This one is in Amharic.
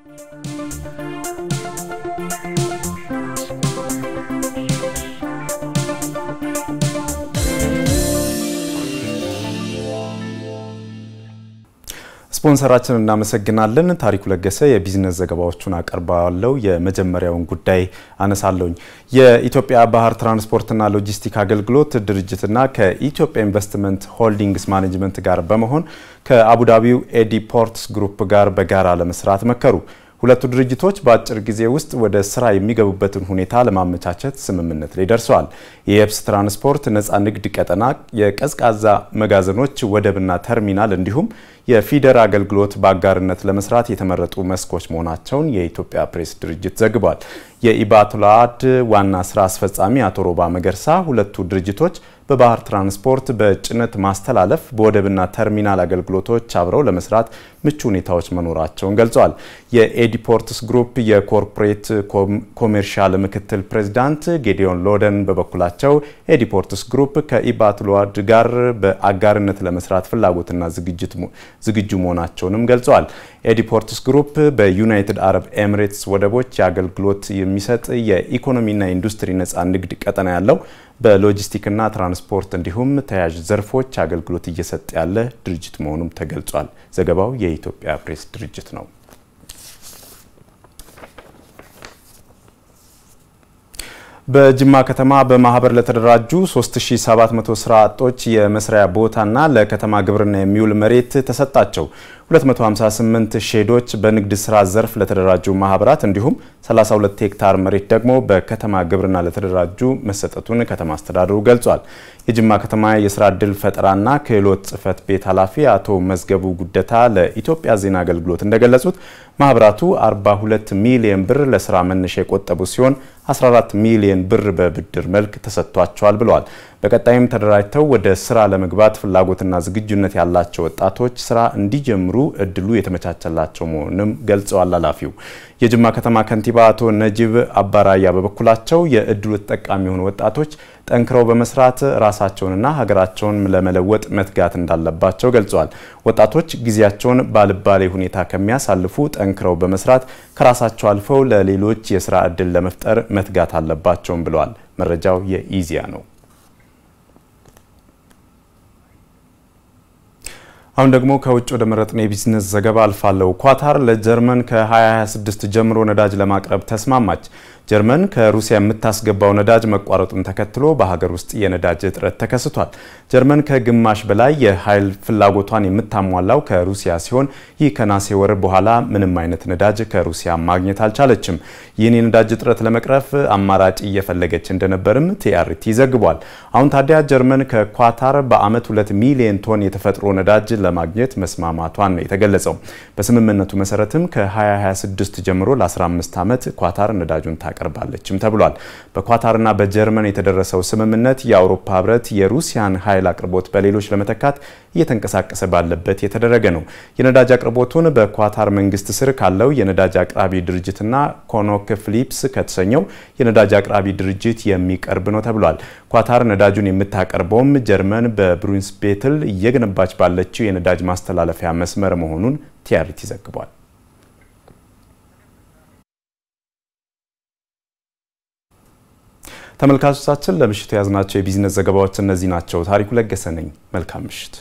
Thank you. ስፖንሰራችን እናመሰግናለን። ታሪኩ ለገሰ የቢዝነስ ዘገባዎቹን አቀርባለው የመጀመሪያውን ጉዳይ አነሳለውኝ። የኢትዮጵያ ባህር ትራንስፖርትና ሎጂስቲክ አገልግሎት ድርጅትና ከኢትዮጵያ ኢንቨስትመንት ሆልዲንግስ ማኔጅመንት ጋር በመሆን ከአቡዳቢው ኤዲ ፖርትስ ግሩፕ ጋር በጋራ ለመስራት መከሩ። ሁለቱ ድርጅቶች በአጭር ጊዜ ውስጥ ወደ ስራ የሚገቡበትን ሁኔታ ለማመቻቸት ስምምነት ላይ ደርሰዋል። የየብስ ትራንስፖርት ነፃ ንግድ ቀጠና፣ የቀዝቃዛ መጋዘኖች ወደብና ተርሚናል እንዲሁም የፊደር አገልግሎት በአጋርነት ለመስራት የተመረጡ መስኮች መሆናቸውን የኢትዮጵያ ፕሬስ ድርጅት ዘግቧል። የኢባቱላድ ዋና ስራ አስፈጻሚ አቶ ሮባ መገርሳ ሁለቱ ድርጅቶች በባህር ትራንስፖርት፣ በጭነት ማስተላለፍ፣ በወደብና ተርሚናል አገልግሎቶች አብረው ለመስራት ምቹ ሁኔታዎች መኖራቸውን ገልጸዋል። የኤዲፖርትስ ግሩፕ የኮርፖሬት ኮሜርሻል ምክትል ፕሬዚዳንት ጌዲዮን ሎደን በበኩላቸው ኤዲፖርትስ ግሩፕ ከኢባትሉዋድ ጋር በአጋርነት ለመስራት ፍላጎትና ዝግጁ መሆናቸውንም ገልጸዋል። ኤዲፖርትስ ግሩፕ በዩናይትድ አረብ ኤሚሬትስ ወደቦች አገልግሎት የሚሰጥ የኢኮኖሚና ኢንዱስትሪ ነፃ ንግድ ቀጠና ያለው በሎጂስቲክና ትራንስፖርት እንዲሁም ተያያዥ ዘርፎች አገልግሎት እየሰጠ ያለ ድርጅት መሆኑም ተገልጿል። ዘገባው የኢትዮጵያ ፕሬስ ድርጅት ነው። በጅማ ከተማ በማህበር ለተደራጁ 3700 ስራ አጦች የመስሪያ ቦታና ለከተማ ግብርና የሚውል መሬት ተሰጣቸው። 258 ሼዶች በንግድ ስራ ዘርፍ ለተደራጁ ማህበራት እንዲሁም 32 ሄክታር መሬት ደግሞ በከተማ ግብርና ለተደራጁ መሰጠቱን ከተማ አስተዳደሩ ገልጿል። የጅማ ከተማ የስራ እድል ፈጠራና ክህሎት ጽህፈት ቤት ኃላፊ አቶ መዝገቡ ጉደታ ለኢትዮጵያ ዜና አገልግሎት እንደገለጹት ማህበራቱ 42 ሚሊዮን ብር ለስራ መነሻ የቆጠቡ ሲሆን 14 ሚሊዮን ብር በብድር መልክ ተሰጥቷቸዋል ብለዋል። በቀጣይም ተደራጅተው ወደ ስራ ለመግባት ፍላጎትና ዝግጁነት ያላቸው ወጣቶች ስራ እንዲጀምሩ እድሉ የተመቻቸላቸው መሆኑንም ገልጸዋል ኃላፊው። የጅማ ከተማ ከንቲባ አቶ ነጂብ አባራያ በበኩላቸው የእድሉ ተጠቃሚ የሆኑ ወጣቶች ጠንክረው በመስራት ራሳቸውንና ሀገራቸውን ለመለወጥ መትጋት እንዳለባቸው ገልጸዋል። ወጣቶች ጊዜያቸውን ባልባሌ ሁኔታ ከሚያሳልፉ ጠንክረው በመስራት ከራሳቸው አልፈው ለሌሎች የስራ እድል ለመፍጠር መትጋት አለባቸውም ብለዋል። መረጃው የኢዚያ ነው። አሁን ደግሞ ከውጭ ወደ መረጥነው የቢዝነስ ዘገባ አልፋለሁ። ኳታር ለጀርመን ከ2026 ጀምሮ ነዳጅ ለማቅረብ ተስማማች። ጀርመን ከሩሲያ የምታስገባው ነዳጅ መቋረጡን ተከትሎ በሀገር ውስጥ የነዳጅ እጥረት ተከስቷል። ጀርመን ከግማሽ በላይ የኃይል ፍላጎቷን የምታሟላው ከሩሲያ ሲሆን ይህ ከናሴ ወር በኋላ ምንም አይነት ነዳጅ ከሩሲያ ማግኘት አልቻለችም። ይህን የነዳጅ እጥረት ለመቅረፍ አማራጭ እየፈለገች እንደነበርም ቲአርቲ ዘግቧል። አሁን ታዲያ ጀርመን ከኳታር በአመት ሁለት ሚሊዮን ቶን የተፈጥሮ ነዳጅ ለማግኘት መስማማቷን ነው የተገለጸው። በስምምነቱ መሰረትም ከ2026 ጀምሮ ለ15 ዓመት ኳታር ነዳጁን ታ ታቀርባለችም ተብሏል። በኳታርና በጀርመን የተደረሰው ስምምነት የአውሮፓ ህብረት የሩሲያን ኃይል አቅርቦት በሌሎች ለመተካት እየተንቀሳቀሰ ባለበት የተደረገ ነው። የነዳጅ አቅርቦቱን በኳታር መንግስት ስር ካለው የነዳጅ አቅራቢ ድርጅትና ኮኖክ ፊሊፕስ ከተሰኘው የነዳጅ አቅራቢ ድርጅት የሚቀርብ ነው ተብሏል። ኳታር ነዳጁን የምታቀርበውም ጀርመን በብሩንስቤትል እየገነባች ባለችው የነዳጅ ማስተላለፊያ መስመር መሆኑን ቲያሪቲ ዘግቧል። ተመልካቾቻችን ለምሽቱ የያዝናቸው የቢዝነስ ዘገባዎች እነዚህ ናቸው። ታሪኩ ለገሰ ነኝ። መልካም ምሽት።